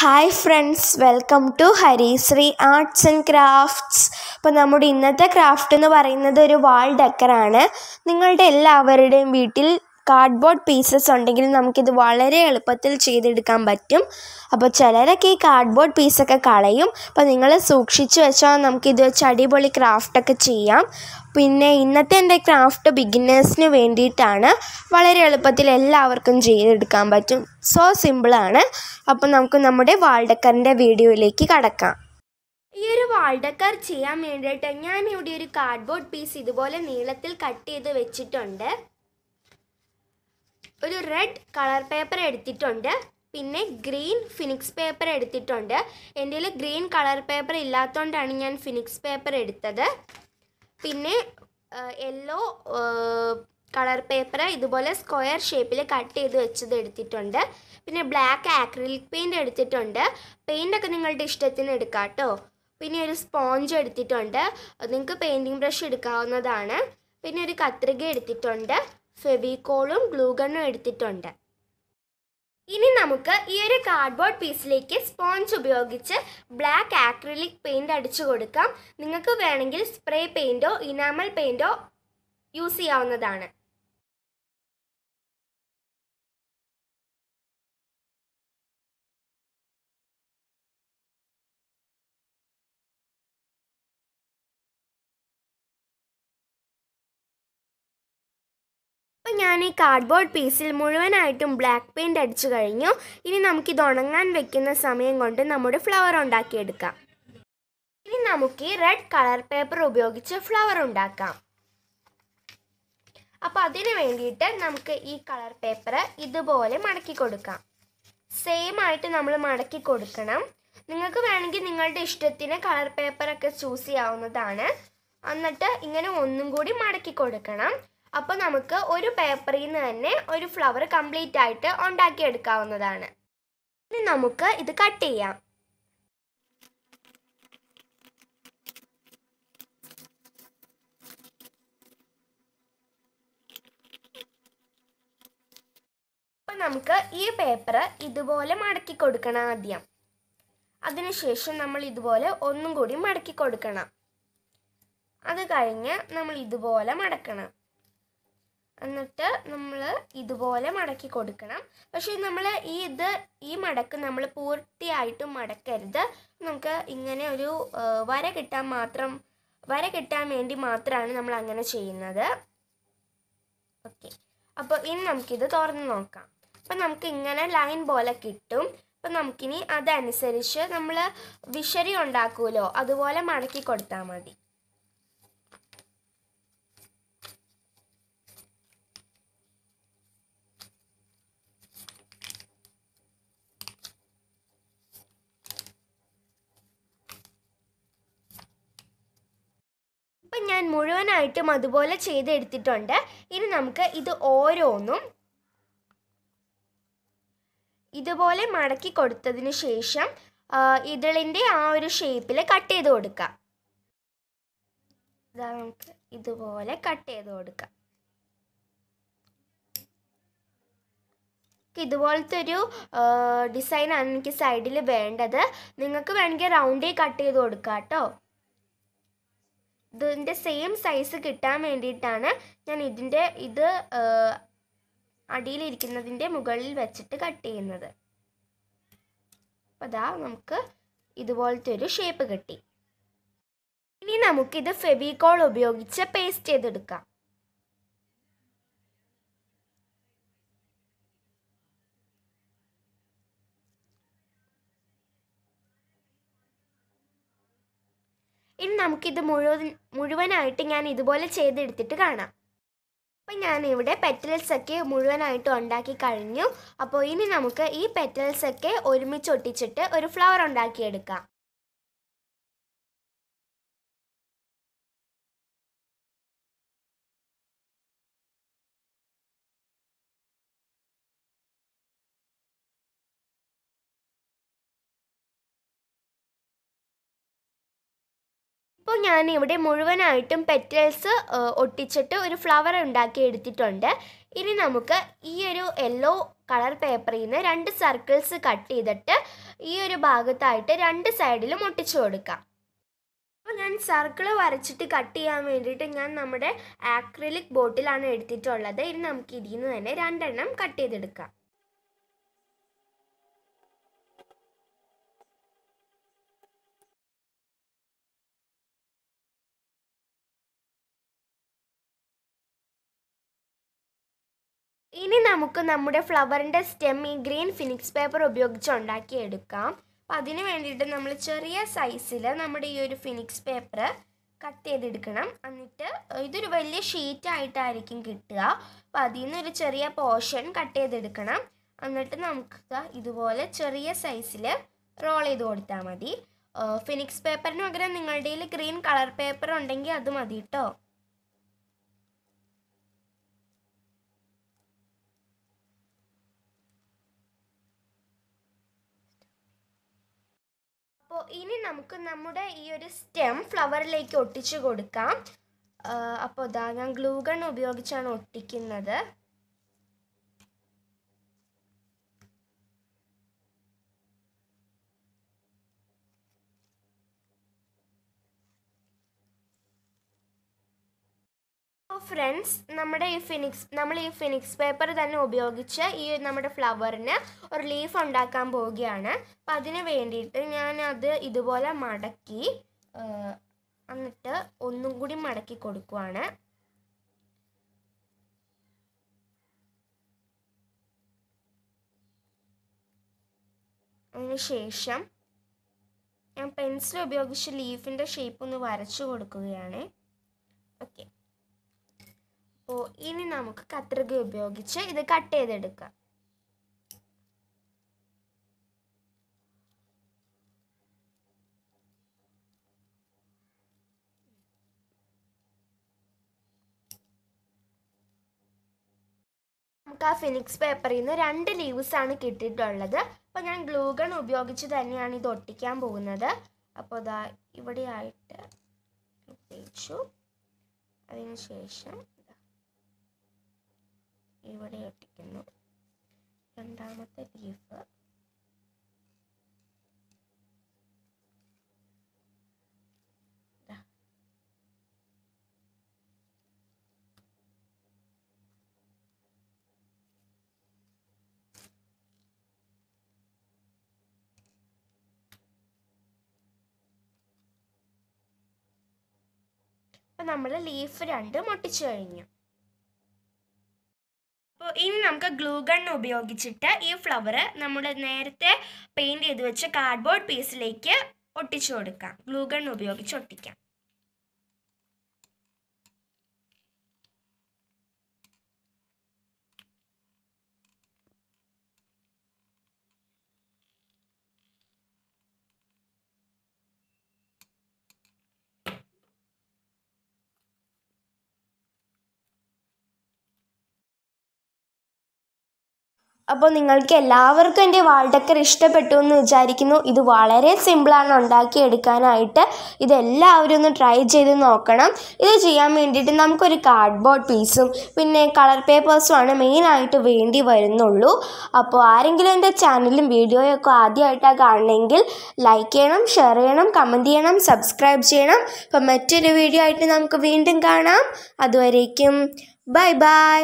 hi friends welcome to Harisree arts and crafts അപ്പോൾ നമ്മുടെ ഇന്നത്തെ ക്രാഫ്റ്റ് എന്ന് പറയുന്നത് ഒരു വാൾ ഡെക്കറാണ് നിങ്ങളുടെ എല്ലാവരുടെയും വീട്ടിൽ കാർഡ്ബോർഡ് പീസസ് ഉണ്ടെങ്കിൽ നമുക്കിത് വളരെ എളുപ്പത്തിൽ ചെയ്തെടുക്കാൻ പറ്റും അപ്പോൾ ചിലരൊക്കെ ഈ കാർഡ്ബോർഡ് പീസൊക്കെ കളയും അപ്പോൾ നിങ്ങൾ സൂക്ഷിച്ച് വെച്ചാൽ നമുക്കിത് വെച്ച് അടിപൊളി ക്രാഫ്റ്റൊക്കെ ചെയ്യാം പിന്നെ ഇന്നത്തെ എൻ്റെ ക്രാഫ്റ്റ് ബിഗിനേഴ്സിന് വേണ്ടിയിട്ടാണ് വളരെ എളുപ്പത്തിൽ എല്ലാവർക്കും ചെയ്തെടുക്കാൻ പറ്റും സോ സിമ്പിളാണ് അപ്പോൾ നമുക്ക് നമ്മുടെ വാൾഡക്കറിൻ്റെ വീഡിയോയിലേക്ക് കടക്കാം ഈ ഒരു വാൾഡക്കർ ചെയ്യാൻ വേണ്ടിയിട്ട് ഞാൻ ഇവിടെ ഒരു കാർഡ്ബോർഡ് പീസ് ഇതുപോലെ നീളത്തിൽ കട്ട് ചെയ്ത് വെച്ചിട്ടുണ്ട് ഒരു റെഡ് കളർ പേപ്പർ എടുത്തിട്ടുണ്ട് പിന്നെ ഗ്രീൻ ഫിനിക്സ് പേപ്പർ എടുത്തിട്ടുണ്ട് എൻ്റെ ഗ്രീൻ കളർ പേപ്പർ ഇല്ലാത്തതുകൊണ്ടാണ് ഞാൻ ഫിനിക്സ് പേപ്പർ എടുത്തത് പിന്നെ യെല്ലോ കളർ പേപ്പർ ഇതുപോലെ സ്ക്വയർ ഷേപ്പിൽ കട്ട് ചെയ്ത് വെച്ചത് എടുത്തിട്ടുണ്ട് പിന്നെ ബ്ലാക്ക് ആക്രിലിക് പെയിൻ്റ് എടുത്തിട്ടുണ്ട് പെയിൻ്റൊക്കെ നിങ്ങളുടെ ഇഷ്ടത്തിന് എടുക്കാം കേട്ടോ പിന്നെ ഒരു സ്പോഞ്ച് എടുത്തിട്ടുണ്ട് നിങ്ങൾക്ക് പെയിൻറ്റിങ് ബ്രഷ് എടുക്കാവുന്നതാണ് പിന്നെ ഒരു കത്രിക എടുത്തിട്ടുണ്ട് ഫെവിക്കോളും ഗ്ലൂഗണ്ണും എടുത്തിട്ടുണ്ട് ഇനി നമുക്ക് ഈ ഒരു കാർഡ്ബോർഡ് പീസിലേക്ക് സ്പോഞ്ച് ഉപയോഗിച്ച് ബ്ലാക്ക് ആക്രിലിക് പെയിൻറ് അടിച്ചു കൊടുക്കാം നിങ്ങൾക്ക് വേണമെങ്കിൽ സ്പ്രേ പെയിൻറ്റോ ഇനാമൽ പെയിൻറ്റോ യൂസ് ചെയ്യാവുന്നതാണ് ഞാൻ ഈ കാർഡ്ബോർഡ് പീസിൽ മുഴുവനായിട്ടും ബ്ലാക്ക് പെയിൻ്റ് അടിച്ചു കഴിഞ്ഞു ഇനി നമുക്കിത് ഉണങ്ങാൻ വെക്കുന്ന സമയം കൊണ്ട് നമ്മുടെ ഫ്ലവർ ഉണ്ടാക്കിയെടുക്കാം ഇനി നമുക്ക് ഈ റെഡ് കളർ പേപ്പർ ഉപയോഗിച്ച് ഫ്ലവർ ഉണ്ടാക്കാം അപ്പോൾ അതിന് വേണ്ടിയിട്ട് നമുക്ക് ഈ കളർ പേപ്പർ ഇതുപോലെ മടക്കി കൊടുക്കാം സെയിം ആയിട്ട് നമ്മൾ മടക്കി കൊടുക്കണം നിങ്ങൾക്ക് വേണമെങ്കിൽ നിങ്ങളുടെ ഇഷ്ടത്തിന് കളർ പേപ്പറൊക്കെ ചൂസ് ചെയ്യാവുന്നതാണ് എന്നിട്ട് ഇങ്ങനെ ഒന്നും കൂടി മടക്കി കൊടുക്കണം അപ്പോൾ നമുക്ക് ഒരു പേപ്പറിൽ നിന്ന് തന്നെ ഒരു ഫ്ലവർ കംപ്ലീറ്റ് ആയിട്ട് ഉണ്ടാക്കി എടുക്കാവുന്നതാണ് ഇനി നമുക്ക് ഇത് കട്ട് ചെയ്യാം നമുക്ക് ഈ പേപ്പർ ഇതുപോലെ മടക്കി കൊടുക്കണം ആദ്യം അതിനുശേഷം നമ്മൾ ഇതുപോലെ ഒന്നും കൂടി മടക്കി കൊടുക്കണം അത് കഴിഞ്ഞ് നമ്മൾ ഇതുപോലെ മടക്കണം എന്നിട്ട് നമ്മൾ ഇതുപോലെ മടക്കി കൊടുക്കണം പക്ഷേ നമ്മൾ ഈ ഇത് ഈ മടക്ക് നമ്മൾ പൂർത്തിയായിട്ടും മടക്കരുത് നമുക്ക് ഇങ്ങനെ ഒരു വര കിട്ടാൻ മാത്രം വര കിട്ടാൻ വേണ്ടി മാത്രമാണ് നമ്മൾ അങ്ങനെ ചെയ്യുന്നത് ഓക്കെ അപ്പോൾ ഇനി നമുക്കിത് തുറന്ന് നോക്കാം അപ്പം നമുക്ക് ഇങ്ങനെ ലൈൻ പോലെ കിട്ടും അപ്പം നമുക്കിനി അതനുസരിച്ച് നമ്മൾ വിശരി ഉണ്ടാക്കുമല്ലോ അതുപോലെ മടക്കി കൊടുത്താൽ മതി ഞാൻ മുഴുവനായിട്ടും അതുപോലെ ചെയ്തെടുത്തിട്ടുണ്ട് ഇനി നമുക്ക് ഇത് ഓരോന്നും ഇതുപോലെ മടക്കി കൊടുത്തതിന് ശേഷം ഇതളിൻ്റെ ആ ഒരു ഷേപ്പിൽ കട്ട് ചെയ്ത് കൊടുക്കാം ഇതാ നമുക്ക് ഇതുപോലെ കട്ട് ചെയ്ത് കൊടുക്കാം ഇതുപോലത്തെ ഒരു ഡിസൈനാണ് എനിക്ക് സൈഡിൽ വേണ്ടത് നിങ്ങൾക്ക് വേണമെങ്കിൽ റൗണ്ടേ കട്ട് ചെയ്ത് കൊടുക്കാം കേട്ടോ ഇതിൻ്റെ സെയിം സൈസ് കിട്ടാൻ വേണ്ടിയിട്ടാണ് ഞാൻ ഇതിൻ്റെ ഇത് അടിയിലിരിക്കുന്നതിൻ്റെ മുകളിൽ വെച്ചിട്ട് കട്ട് ചെയ്യുന്നത് അപ്പോൾ അതാ നമുക്ക് ഇതുപോലത്തെ ഒരു ഷേപ്പ് കിട്ടി ഇനി നമുക്കിത് ഫെവിക്കോൾ ഉപയോഗിച്ച് പേസ്റ്റ് ചെയ്തെടുക്കാം ഇനി നമുക്കിത് മുഴുവൻ മുഴുവനായിട്ട് ഞാൻ ഇതുപോലെ ചെയ്തെടുത്തിട്ട് കാണാം അപ്പം ഞാനിവിടെ പെറ്റൽസൊക്കെ മുഴുവനായിട്ട് ഉണ്ടാക്കി കഴിഞ്ഞു അപ്പോൾ ഇനി നമുക്ക് ഈ പെറ്റൽസൊക്കെ ഒരുമിച്ച് ഒട്ടിച്ചിട്ട് ഒരു ഫ്ലവർ ഉണ്ടാക്കിയെടുക്കാം ഇപ്പോൾ ഞാൻ ഇവിടെ മുഴുവനായിട്ടും പെറ്റൽസ് ഒട്ടിച്ചിട്ട് ഒരു ഫ്ലവർ ഉണ്ടാക്കി എടുത്തിട്ടുണ്ട് ഇനി നമുക്ക് ഈ ഒരു യെല്ലോ കളർ പേപ്പറിൽ നിന്ന് രണ്ട് സർക്കിൾസ് കട്ട് ചെയ്തിട്ട് ഈ ഒരു ഭാഗത്തായിട്ട് രണ്ട് സൈഡിലും ഒട്ടിച്ചു കൊടുക്കാം അപ്പോൾ ഞാൻ സർക്കിൾ വരച്ചിട്ട് കട്ട് ചെയ്യാൻ വേണ്ടിയിട്ട് ഞാൻ നമ്മുടെ ആക്രിലിക് ബോട്ടിലാണ് എടുത്തിട്ടുള്ളത് ഇനി നമുക്ക് ഇതിൽ നിന്ന് തന്നെ രണ്ടെണ്ണം കട്ട് ചെയ്തെടുക്കാം ഇനി നമുക്ക് നമ്മുടെ ഫ്ലവറിൻ്റെ സ്റ്റെം ഈ ഗ്രീൻ ഫിനിക്സ് പേപ്പർ ഉപയോഗിച്ച് ഉണ്ടാക്കിയെടുക്കാം അപ്പം അതിന് വേണ്ടിയിട്ട് നമ്മൾ ചെറിയ സൈസിൽ നമ്മുടെ ഈ ഒരു ഫിനിക്സ് പേപ്പർ കട്ട് ചെയ്തെടുക്കണം എന്നിട്ട് ഇതൊരു വലിയ ഷീറ്റ് ആയിട്ടായിരിക്കും കിട്ടുക അപ്പം അതിൽ നിന്നൊരു ചെറിയ പോർഷൻ കട്ട് ചെയ്തെടുക്കണം എന്നിട്ട് നമുക്ക് ഇതുപോലെ ചെറിയ സൈസിൽ റോൾ ചെയ്ത് കൊടുത്താൽ മതി ഫിനിക്സ് പേപ്പറിന് പകരം നിങ്ങളുടെ ഗ്രീൻ കളർ പേപ്പർ ഉണ്ടെങ്കിൽ അത് മതി കേട്ടോ അപ്പോൾ ഇനി നമുക്ക് നമ്മുടെ ഈ ഒരു സ്റ്റെം ഫ്ലവറിലേക്ക് ഒട്ടിച്ചു കൊടുക്കാം അപ്പോൾ ഇതാ ഞാൻ ഗ്ലൂഗൺ ഉപയോഗിച്ചാണ് ഒട്ടിക്കുന്നത് ഫ്രണ്ട്സ് നമ്മുടെ ഈ ഫിനിക്സ് നമ്മൾ ഈ ഫിനിക്സ് പേപ്പർ തന്നെ ഉപയോഗിച്ച് ഈ നമ്മുടെ ഫ്ലവറിന് ഒരു ലീഫ് ഉണ്ടാക്കാൻ പോവുകയാണ് അപ്പം അതിന് വേണ്ടിയിട്ട് ഞാനത് ഇതുപോലെ മടക്കി എന്നിട്ട് ഒന്നും കൂടി മടക്കി കൊടുക്കുവാണ് ശേഷം ഞാൻ പെൻസിൽ ഉപയോഗിച്ച് ലീഫിൻ്റെ ഷേപ്പ് ഒന്ന് വരച്ചു കൊടുക്കുകയാണ് ഓക്കെ അപ്പോൾ ഇനി നമുക്ക് കത്രിക ഉപയോഗിച്ച് ഇത് കട്ട് ചെയ്തെടുക്കാം നമുക്ക് ആ ഫിനിക്സ് പേപ്പറിൽ നിന്ന് രണ്ട് ലീവ്സ് ആണ് കിട്ടിയിട്ടുള്ളത് അപ്പോൾ ഞാൻ ഗ്ലൂഗൺ ഉപയോഗിച്ച് തന്നെയാണ് ഇത് ഒട്ടിക്കാൻ പോകുന്നത് അപ്പോൾ ഇതാ ഇവിടെയായിട്ട് ഒട്ടിച്ചു അതിനുശേഷം ഇവിടെ ഒട്ടിക്കുന്നു രണ്ടാമത്തെ ലീഫ് അപ്പം നമ്മൾ ലീഫ് രണ്ടും ഒട്ടിച്ചു കഴിഞ്ഞു അപ്പോൾ ഇനി നമുക്ക് ഗ്ലൂഗൺ ഗൺ ഉപയോഗിച്ചിട്ട് ഈ ഫ്ലവർ നമ്മൾ നേരത്തെ പെയിൻറ്റ് ചെയ്ത് വെച്ച കാർഡ്ബോർഡ് പീസിലേക്ക് ഒട്ടിച്ചു കൊടുക്കാം ഗ്ലൂഗൺ ഗൺ ഉപയോഗിച്ച് ഒട്ടിക്കാം അപ്പോൾ നിങ്ങൾക്ക് എല്ലാവർക്കും എൻ്റെ വാൾഡക്കർ ഇഷ്ടപ്പെട്ടു എന്ന് വിചാരിക്കുന്നു ഇത് വളരെ സിമ്പിളാണ് ഉണ്ടാക്കിയെടുക്കാനായിട്ട് ഇതെല്ലാവരും ഒന്ന് ട്രൈ ചെയ്ത് നോക്കണം ഇത് ചെയ്യാൻ വേണ്ടിയിട്ട് നമുക്കൊരു കാർഡ്ബോർഡ് പീസും പിന്നെ കളർ പേപ്പേഴ്സുമാണ് മെയിനായിട്ട് വേണ്ടി വരുന്നുള്ളൂ അപ്പോൾ ആരെങ്കിലും എൻ്റെ ചാനലും വീഡിയോയൊക്കെ ആദ്യമായിട്ടാണ് കാണണമെങ്കിൽ ലൈക്ക് ചെയ്യണം ഷെയർ ചെയ്യണം കമൻറ്റ് ചെയ്യണം സബ്സ്ക്രൈബ് ചെയ്യണം അപ്പം മറ്റൊരു വീഡിയോ ആയിട്ട് നമുക്ക് വീണ്ടും കാണാം അതുവരേക്കും ബൈ ബൈ